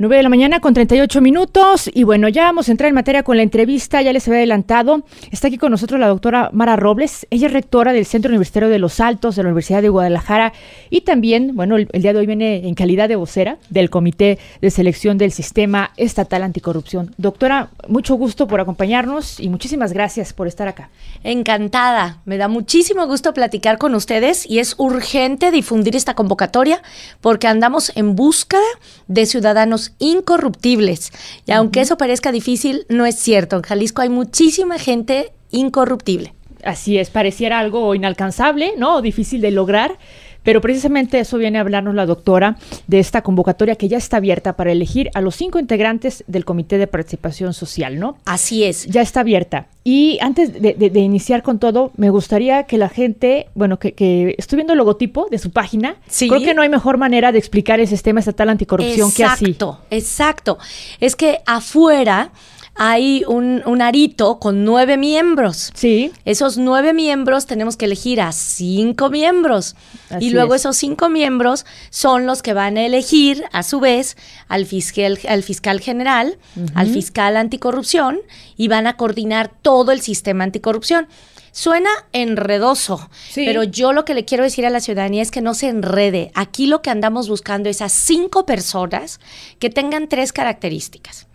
9 de la mañana con 38 minutos y bueno, ya vamos a entrar en materia con la entrevista, ya les había adelantado. Está aquí con nosotros la doctora Mara Robles, ella es rectora del Centro Universitario de los Altos de la Universidad de Guadalajara y también, bueno, el, día de hoy viene en calidad de vocera del Comité de Selección del Sistema Estatal Anticorrupción. Doctora, mucho gusto por acompañarnos y muchísimas gracias por estar acá. Encantada, me da muchísimo gusto platicar con ustedes y es urgente difundir esta convocatoria porque andamos en búsqueda de ciudadanos incorruptibles. Y aunque eso parezca difícil, no es cierto. En Jalisco hay muchísima gente incorruptible. Así es, pareciera algo inalcanzable, ¿no? O difícil de lograr. Pero precisamente eso viene a hablarnos la doctora de esta convocatoria que ya está abierta para elegir a los cinco integrantes del Comité de Participación Social, ¿no? Así es. Ya está abierta. Y antes de, iniciar con todo, me gustaría que la gente, bueno, que, que estoy viendo el logotipo de su página. Sí. Creo que no hay mejor manera de explicar el sistema estatal anticorrupción que así. Exacto, exacto. Es que afuera hay un, un arito con nueve miembros. Sí. Esos nueve miembros tenemos que elegir a cinco miembros. y luego esos cinco miembros son los que van a elegir, a su vez, al fiscal, al fiscal general, al fiscal anticorrupción, y van a coordinar todo el sistema anticorrupción. Suena enredoso, pero yo lo que le quiero decir a la ciudadanía es que no se enrede. Aquí lo que andamos buscando es a cinco personas que tengan tres características.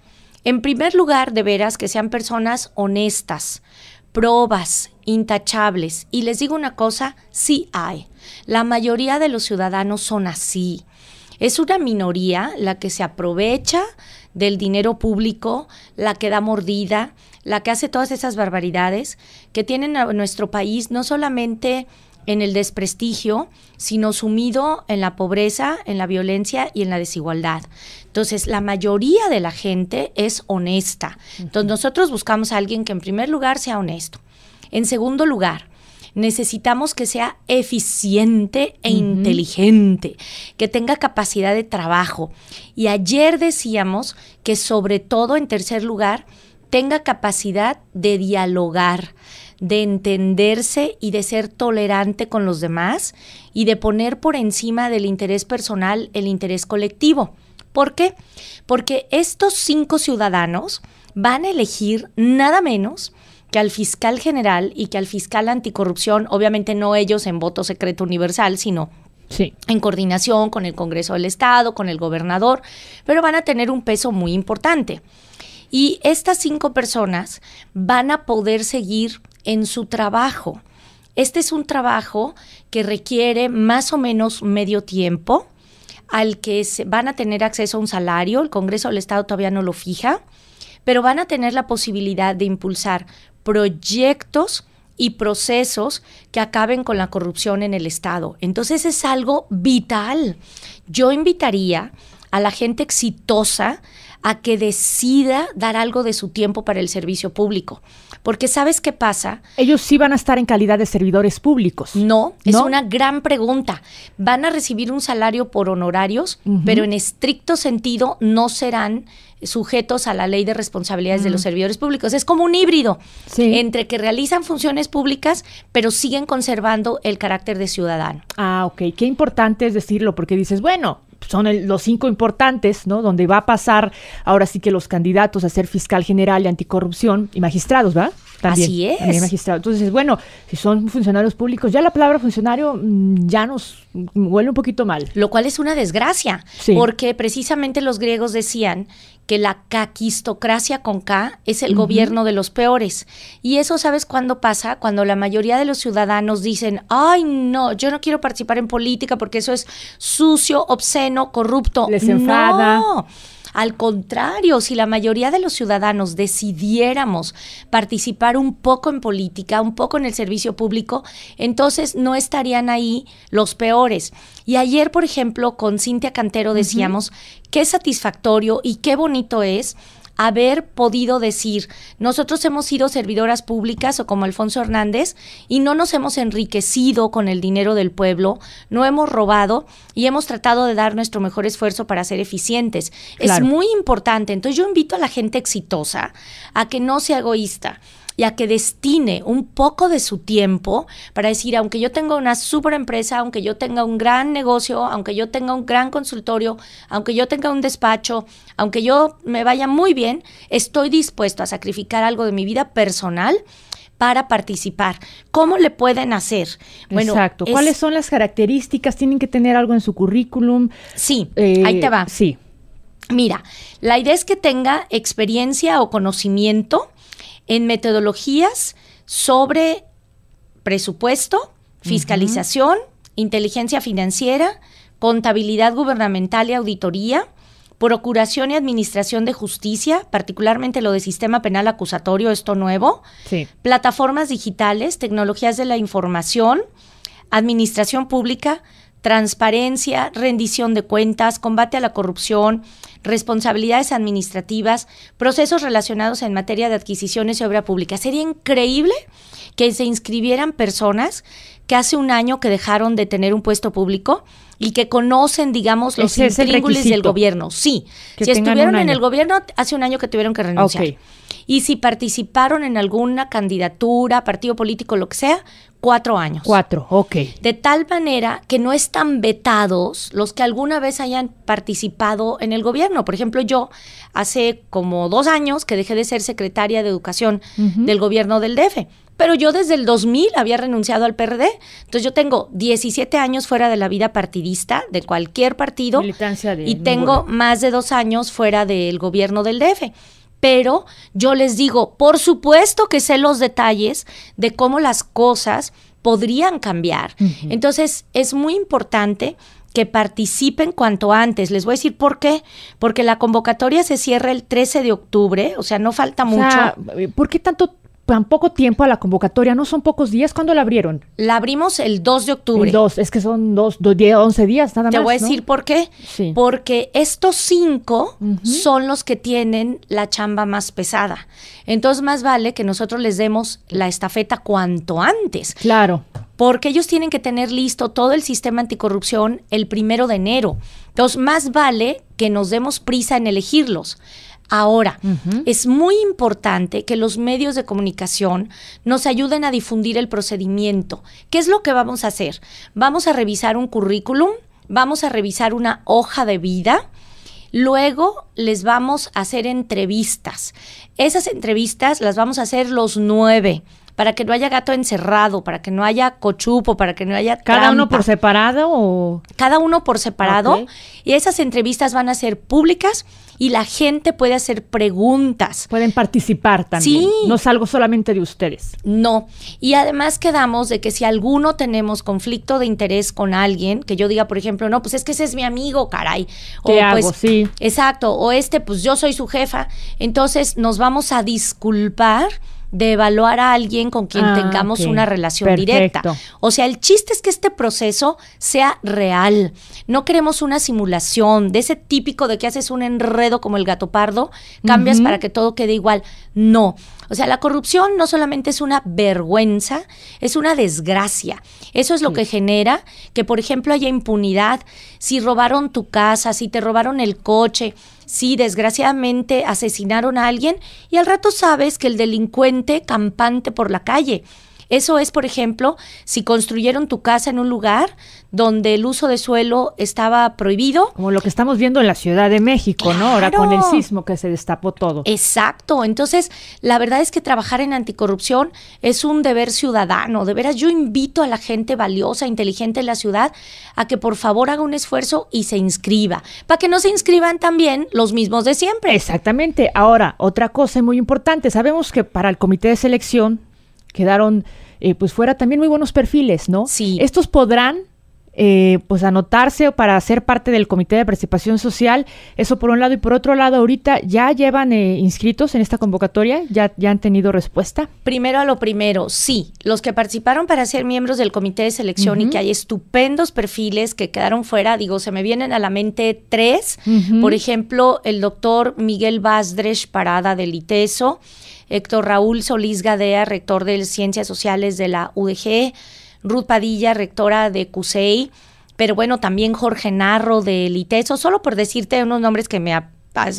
En primer lugar, de veras, que sean personas honestas, probas, intachables. Y les digo una cosa, sí hay. La mayoría de los ciudadanos son así. Es una minoría la que se aprovecha del dinero público, la que da mordida, la que hace todas esas barbaridades que tienen a nuestro país no solamente en el desprestigio, sino sumido en la pobreza, en la violencia y en la desigualdad. Entonces, la mayoría de la gente es honesta. Entonces, nosotros buscamos a alguien que en primer lugar sea honesto. En segundo lugar, necesitamos que sea eficiente e inteligente, que tenga capacidad de trabajo. Y ayer decíamos que sobre todo, en tercer lugar, tenga capacidad de dialogar, de entenderse y de ser tolerante con los demás y de poner por encima del interés personal el interés colectivo. ¿Por qué? Porque estos cinco ciudadanos van a elegir nada menos que al fiscal general y que al fiscal anticorrupción, obviamente no ellos en voto secreto universal, sino en coordinación con el Congreso del Estado, con el gobernador, pero van a tener un peso muy importante. Y estas cinco personas van a poder seguir en su trabajo. Este es un trabajo que requiere más o menos medio tiempo, al que se van a tener acceso a un salario, el Congreso del Estado todavía no lo fija, pero van a tener la posibilidad de impulsar proyectos y procesos que acaben con la corrupción en el Estado. Entonces es algo vital. Yo invitaría a la gente exitosa a que decida dar algo de su tiempo para el servicio público. Porque sabes qué pasa. Ellos sí van a estar en calidad de servidores públicos. No, es una gran pregunta. Van a recibir un salario por honorarios, pero en estricto sentido no serán sujetos a la ley de responsabilidades de los mm. servidores públicos. Es como un híbrido entre que realizan funciones públicas, pero siguen conservando el carácter de ciudadano. Ah, ok. Qué importante es decirlo, porque dices, bueno, son los cinco importantes, ¿no? Donde va a pasar ahora sí que los candidatos a ser fiscal general de anticorrupción y magistrados, ¿va? Así es. También magistrado. Entonces, bueno, si son funcionarios públicos, ya la palabra funcionario mm, ya nos huele un poquito mal. Lo cual es una desgracia, porque precisamente los griegos decían que la caquistocracia con K es el gobierno de los peores. Y eso, ¿sabes cuándo pasa? Cuando la mayoría de los ciudadanos dicen, ay, no, yo no quiero participar en política porque eso es sucio, obsceno, corrupto. Les enfada. No. Al contrario, si la mayoría de los ciudadanos decidiéramos participar un poco en política, un poco en el servicio público, entonces no estarían ahí los peores. Y ayer, por ejemplo, con Cintia Cantero decíamos qué satisfactorio y qué bonito es haber podido decir, nosotros hemos sido servidoras públicas o como Alfonso Hernández y no nos hemos enriquecido con el dinero del pueblo, no hemos robado y hemos tratado de dar nuestro mejor esfuerzo para ser eficientes. Es muy importante. Entonces yo invito a la gente exitosa a que no sea egoísta ya que destine un poco de su tiempo para decir, aunque yo tenga una super empresa, aunque yo tenga un gran negocio, aunque yo tenga un gran consultorio, aunque yo tenga un despacho, aunque yo me vaya muy bien, estoy dispuesto a sacrificar algo de mi vida personal para participar. ¿Cómo le pueden hacer? Bueno, Exacto. ¿Cuáles son las características? ¿Tienen que tener algo en su currículum? Sí, eh, ahí te va. Sí. Mira, la idea es que tenga experiencia o conocimiento en metodologías sobre presupuesto, fiscalización, inteligencia financiera, contabilidad gubernamental y auditoría, procuración y administración de justicia, particularmente lo de sistema penal acusatorio, esto nuevo, plataformas digitales, tecnologías de la información, administración pública, transparencia, rendición de cuentas, combate a la corrupción, responsabilidades administrativas, procesos relacionados en materia de adquisiciones y obra pública. Sería increíble que se inscribieran personas que hace un año que dejaron de tener un puesto público y que conocen, digamos, los intríngulis del gobierno. Sí, si estuvieron en el gobierno, hace un año que tuvieron que renunciar. Y si participaron en alguna candidatura, partido político, lo que sea, cuatro años. Cuatro, ok. De tal manera que no están vetados los que alguna vez hayan participado en el gobierno. Por ejemplo, yo hace como dos años que dejé de ser secretaria de Educación del gobierno del DF. Pero yo desde el 2000 había renunciado al PRD. Entonces yo tengo 17 años fuera de la vida partidista de cualquier partido. y tengo más de dos años fuera del gobierno del DF pero yo les digo, por supuesto que sé los detalles de cómo las cosas podrían cambiar. Entonces, es muy importante que participen cuanto antes. Les voy a decir por qué. Porque la convocatoria se cierra el 13 de octubre, o sea, no falta mucho. ¿Por qué tanto tan poco tiempo a la convocatoria, no son pocos días. cuando la abrieron? La abrimos el 2 de octubre. El 2, es que son 2, 11 días nada más. Te voy a decir por qué. Porque estos cinco son los que tienen la chamba más pesada. Entonces, más vale que nosotros les demos la estafeta cuanto antes. Claro. Porque ellos tienen que tener listo todo el sistema anticorrupción el primero de enero. Entonces, más vale que nos demos prisa en elegirlos. Ahora, es muy importante que los medios de comunicación nos ayuden a difundir el procedimiento. ¿Qué es lo que vamos a hacer? Vamos a revisar un currículum, vamos a revisar una hoja de vida, Luego les vamos a hacer entrevistas. Esas entrevistas las vamos a hacer los nueve para que no haya gato encerrado, para que no haya cochupo, para que no haya... ¿Cada uno por separado o...? Cada uno por separado. Y esas entrevistas van a ser públicas y la gente puede hacer preguntas. Pueden participar también. Sí. No salgo solamente de ustedes. No. Y además quedamos de que si alguno tenemos conflicto de interés con alguien, que yo diga, por ejemplo, no, pues es que ese es mi amigo, caray. O pues, Sí. Exacto. O este, pues yo soy su jefa. Entonces nos vamos a disculpar de evaluar a alguien con quien ah, tengamos una relación directa. O sea, el chiste es que este proceso sea real. No queremos una simulación de ese típico de que haces un enredo como el gato pardo, cambias para que todo quede igual. No, o sea, la corrupción no solamente es una vergüenza, es una desgracia. Eso es lo que genera que, por ejemplo, haya impunidad. Si robaron tu casa, si te robaron el coche, si desgraciadamente asesinaron a alguien y al rato sabes que el delincuente campante por la calle eso es, por ejemplo, si construyeron tu casa en un lugar donde el uso de suelo estaba prohibido. Como lo que estamos viendo en la Ciudad de México, ¿no? Ahora con el sismo que se destapó todo. Exacto. Entonces, la verdad es que trabajar en anticorrupción es un deber ciudadano. De veras, yo invito a la gente valiosa, inteligente de la ciudad a que por favor haga un esfuerzo y se inscriba. Para que no se inscriban también los mismos de siempre. Exactamente. Ahora, otra cosa muy importante. Sabemos que para el comité de selección quedaron eh, pues fuera también muy buenos perfiles, ¿no? Sí. Estos podrán eh, pues anotarse para ser parte del Comité de Participación Social. Eso por un lado. Y por otro lado, ahorita ya llevan eh, inscritos en esta convocatoria, ¿Ya, ya han tenido respuesta. Primero a lo primero, sí. Los que participaron para ser miembros del Comité de Selección y que hay estupendos perfiles que quedaron fuera, digo, se me vienen a la mente tres. Por ejemplo, el doctor Miguel Vazdres Parada del ITESO. Héctor Raúl Solís Gadea, rector de Ciencias Sociales de la UDG, e, Ruth Padilla, rectora de CUSEI, pero bueno, también Jorge Narro de LITESO, solo por decirte unos nombres que me,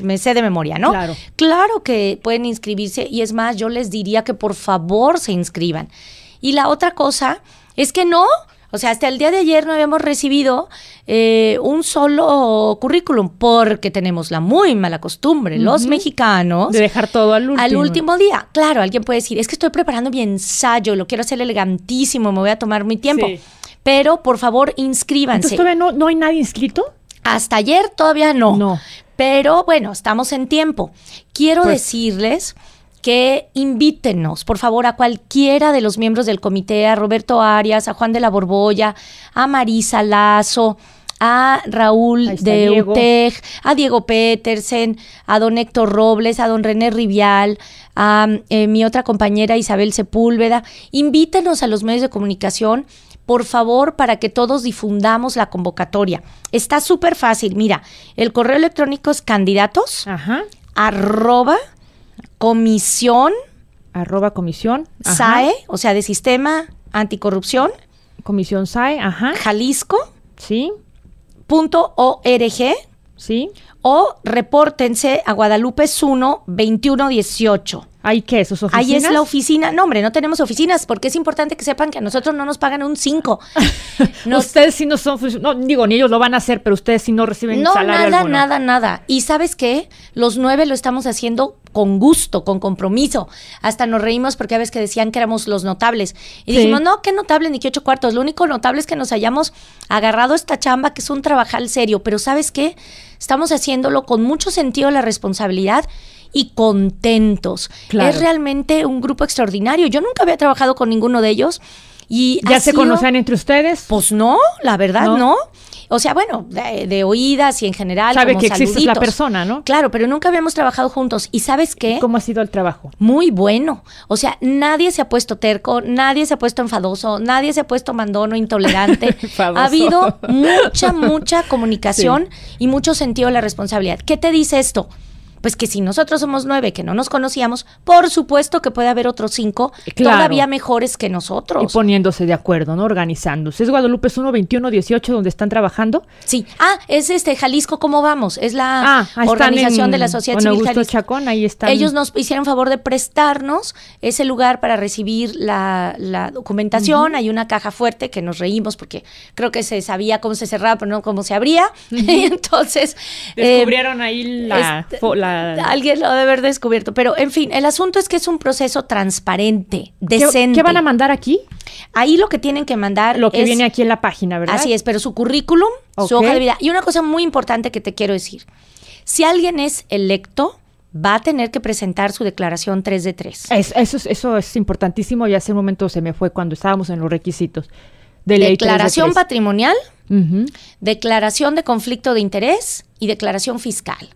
me sé de memoria, ¿no? Claro. Claro que pueden inscribirse y es más, yo les diría que por favor se inscriban. Y la otra cosa es que no, o sea, hasta el día de ayer no habíamos recibido eh, un solo currículum porque tenemos la muy mala costumbre, los mexicanos, de dejar todo al último. Al último día. Claro, alguien puede decir, es que estoy preparando mi ensayo, lo quiero hacer elegantísimo, me voy a tomar mi tiempo. Pero por favor, inscríbanse. ¿Entonces todavía no, hay nadie inscrito? Hasta ayer todavía no. No. Pero bueno, estamos en tiempo. Quiero pues decirles que invítenos, por favor, a cualquiera de los miembros del comité, a Roberto Arias, a Juan de la Borbolla, a Marisa Lazo, a Raúl de a Diego Petersen, a don Héctor Robles, a don René Rivial, a eh, mi otra compañera Isabel Sepúlveda. Invítenos a los medios de comunicación, por favor, para que todos difundamos la convocatoria. Está súper fácil. Mira, el correo electrónico es candidatos arroba comisión. Arroba comisión. SAE, o sea, de Sistema Anticorrupción. Comisión SAE, ajá. Jalisco. Sí. Punto org. Sí. O repórtense a Guadalupe 1 2118. ¿Hay qué? oficinas? Ahí es la oficina. No, hombre, no tenemos oficinas porque es importante que sepan que a nosotros no nos pagan un 5. ustedes sí no son No, digo, ni ellos lo van a hacer, pero ustedes sí no reciben no, nada, nada, nada. Y ¿sabes qué? Los nueve lo estamos haciendo con gusto, con compromiso. Hasta nos reímos porque a veces que decían que éramos los notables. Y dijimos, no, qué notable, ni qué ocho cuartos. Lo único notable es que nos hayamos agarrado esta chamba, que es un trabajar serio. Pero ¿sabes qué? Estamos haciéndolo con mucho sentido la responsabilidad y contentos. Es realmente un grupo extraordinario. Yo nunca había trabajado con ninguno de ellos. Y ¿Ya se conocen entre ustedes? Pues no, la verdad no. O sea, bueno, de, oídas y en general. Sabe que existe la persona, ¿no? Claro, pero nunca habíamos trabajado juntos. ¿Y sabes qué? ¿Cómo ha sido el trabajo? Muy bueno. O sea, nadie se ha puesto terco, nadie se ha puesto enfadoso, nadie se ha puesto o intolerante. ha habido mucha, mucha comunicación y mucho sentido de la responsabilidad. ¿Qué te dice esto? pues que si nosotros somos nueve que no nos conocíamos, por supuesto que puede haber otros cinco eh, todavía mejores que nosotros. Y poniéndose de acuerdo, ¿no? Organizándose. ¿Es Guadalupe uno veintiuno 18 donde están trabajando? Sí. Ah, es este Jalisco, ¿cómo vamos? Es la ah, organización de la sociedad Chacón, ahí están. Ellos nos hicieron favor de prestarnos ese lugar para recibir la, la documentación. Hay una caja fuerte que nos reímos porque creo que se sabía cómo se cerraba, pero no cómo se abría. y Entonces. Descubrieron eh, ahí la este, Alguien lo debe haber descubierto. Pero, en fin, el asunto es que es un proceso transparente, decente. ¿Qué, van a mandar aquí? Ahí lo que tienen que mandar. Lo que viene aquí en la página, ¿verdad? Así es, pero su currículum, su hoja de vida. Y una cosa muy importante que te quiero decir. Si alguien es electo, va a tener que presentar su declaración 3 de 3. eso, es importantísimo y hace un momento se me fue cuando estábamos en los requisitos. De ley declaración patrimonial declaración de conflicto de interés y declaración fiscal.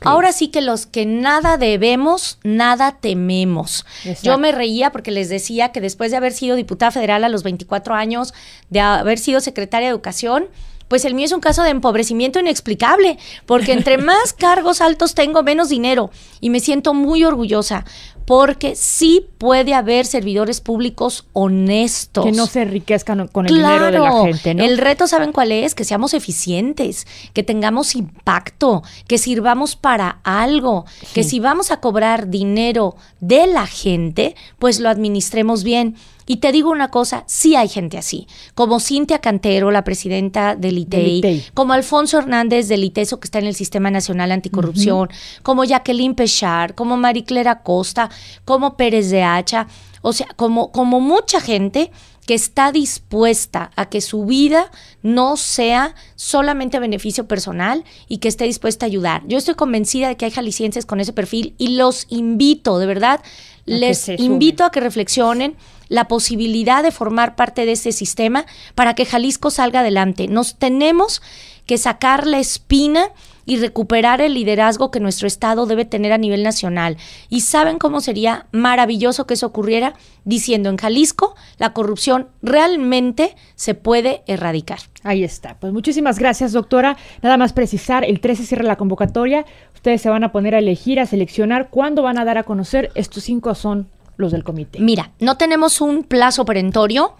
Ahora sí que los que nada debemos, nada tememos. Yo me reía porque les decía que después de haber sido diputada federal a los 24 años, de haber sido secretaria de educación, pues el mío es un caso de empobrecimiento inexplicable, porque entre más cargos altos tengo, menos dinero. Y me siento muy orgullosa, porque sí puede haber servidores públicos honestos. Que no se enriquezcan con el dinero de la gente, ¿no? El reto, ¿saben cuál es? Que seamos eficientes, que tengamos impacto, que sirvamos para algo, que si vamos a cobrar dinero de la gente, pues lo administremos bien. Y te digo una cosa, sí hay gente así, como Cintia Cantero, la presidenta del ITEI, e e como Alfonso Hernández del ITESO, e que está en el Sistema Nacional Anticorrupción, como Jacqueline Pechar, como Mariclera Costa, como Pérez de Hacha, o sea, como, como mucha gente que está dispuesta a que su vida no sea solamente a beneficio personal y que esté dispuesta a ayudar. Yo estoy convencida de que hay jaliscienses con ese perfil y los invito, de verdad, les invito a que reflexionen la posibilidad de formar parte de ese sistema para que Jalisco salga adelante. Nos tenemos que sacar la espina y recuperar el liderazgo que nuestro Estado debe tener a nivel nacional. ¿Y saben cómo sería maravilloso que eso ocurriera? Diciendo, en Jalisco la corrupción realmente se puede erradicar. Ahí está. Pues muchísimas gracias, doctora. Nada más precisar, el 13 cierra la convocatoria. Ustedes se van a poner a elegir, a seleccionar cuándo van a dar a conocer. Estos cinco son los del comité. Mira, no tenemos un plazo perentorio,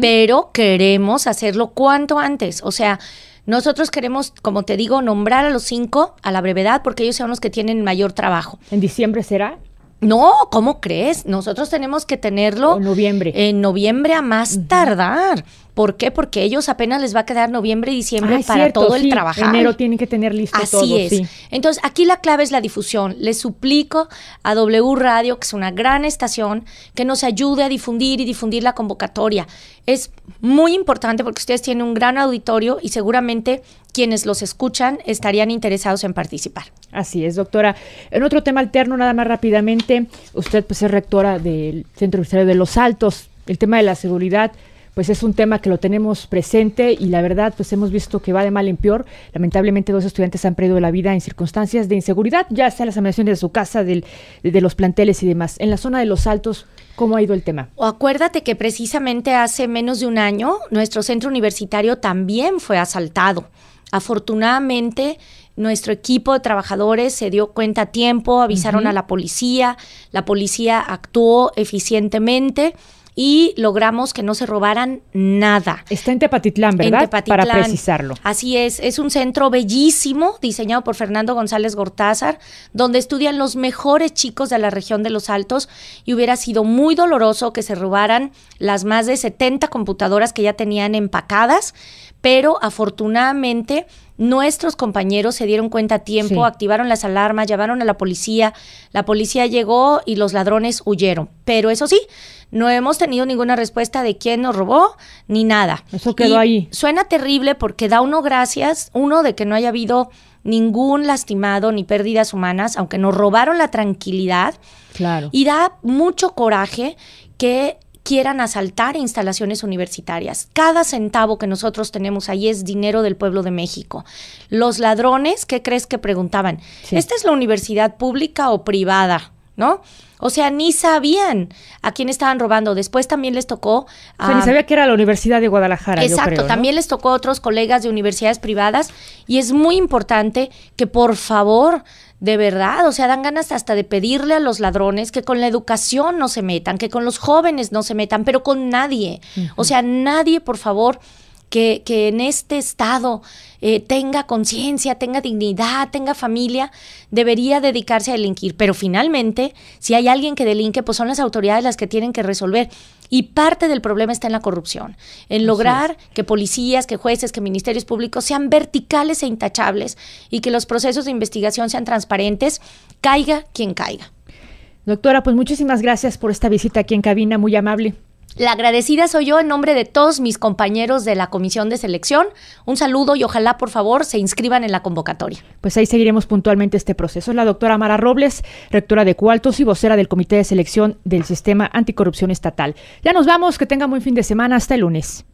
pero queremos hacerlo cuanto antes. O sea, nosotros queremos, como te digo, nombrar a los cinco a la brevedad porque ellos son los que tienen mayor trabajo. ¿En diciembre será? No, ¿cómo crees? Nosotros tenemos que tenerlo. En noviembre. En noviembre a más tardar. ¿Por qué? Porque ellos apenas les va a quedar noviembre y diciembre ah, para todo el sí. Enero tienen que tener listo Así es. Entonces, aquí la clave es la difusión. Les suplico a W Radio, que es una gran estación, que nos ayude a difundir y difundir la convocatoria. Es muy importante porque ustedes tienen un gran auditorio y seguramente quienes los escuchan estarían interesados en participar. Así es, doctora. En otro tema alterno, nada más rápidamente, usted pues es rectora del Centro Universitario de Los Altos, el tema de la seguridad pues es un tema que lo tenemos presente y la verdad, pues hemos visto que va de mal en peor. Lamentablemente, dos estudiantes han perdido la vida en circunstancias de inseguridad, ya sea las amenazas de su casa, de los planteles y demás. En la zona de los altos, ¿cómo ha ido el tema? O acuérdate que precisamente hace menos de un año, nuestro centro universitario también fue asaltado. Afortunadamente, nuestro equipo de trabajadores se dio cuenta a tiempo, avisaron a la policía, la policía actuó eficientemente y logramos que no se robaran nada. Está en Tepatitlán, ¿verdad? Para precisarlo. Así es, es un centro bellísimo diseñado por Fernando González Gortázar, donde estudian los mejores chicos de la región de Los Altos y hubiera sido muy doloroso que se robaran las más de 70 computadoras que ya tenían empacadas, pero afortunadamente nuestros compañeros se dieron cuenta a tiempo, activaron las alarmas, llamaron a la policía, la policía llegó y los ladrones huyeron. Pero eso sí, no hemos tenido ninguna respuesta de quién nos robó ni nada. Eso quedó ahí. Suena terrible porque da uno gracias, uno de que no haya habido ningún lastimado ni pérdidas humanas, aunque nos robaron la tranquilidad. Claro. Y da mucho coraje que quieran asaltar instalaciones universitarias. Cada centavo que nosotros tenemos ahí es dinero del pueblo de México. Los ladrones, ¿qué crees que preguntaban? ¿Esta es la universidad pública o privada? ¿no? O sea, ni sabían a quién estaban robando. Después también les tocó... O sea, ni sabía que era la Universidad de Guadalajara. Exacto, también les tocó a otros colegas de universidades privadas y es muy importante que por favor, de verdad, o sea, dan ganas hasta de pedirle a los ladrones que con la educación no se metan, que con los jóvenes no se metan, pero con nadie. O sea, nadie, por favor que, que, en este estado eh, tenga conciencia, tenga dignidad, tenga familia, debería dedicarse a delinquir. Pero finalmente, si hay alguien que delinque, pues son las autoridades las que tienen que resolver. Y parte del problema está en la corrupción, en lograr que policías, que jueces, que ministerios públicos sean verticales e intachables y que los procesos de investigación sean transparentes, caiga quien caiga. Doctora, pues muchísimas gracias por esta visita aquí en cabina, muy amable. La agradecida soy yo en nombre de todos mis compañeros de la comisión de selección. Un saludo y ojalá, por favor, se inscriban en la convocatoria. Pues ahí seguiremos puntualmente este proceso. Es la doctora Amara Robles, rectora de Cualtos y vocera del Comité de Selección del Sistema Anticorrupción Estatal. Ya nos vamos, que tengan buen fin de semana. Hasta el lunes.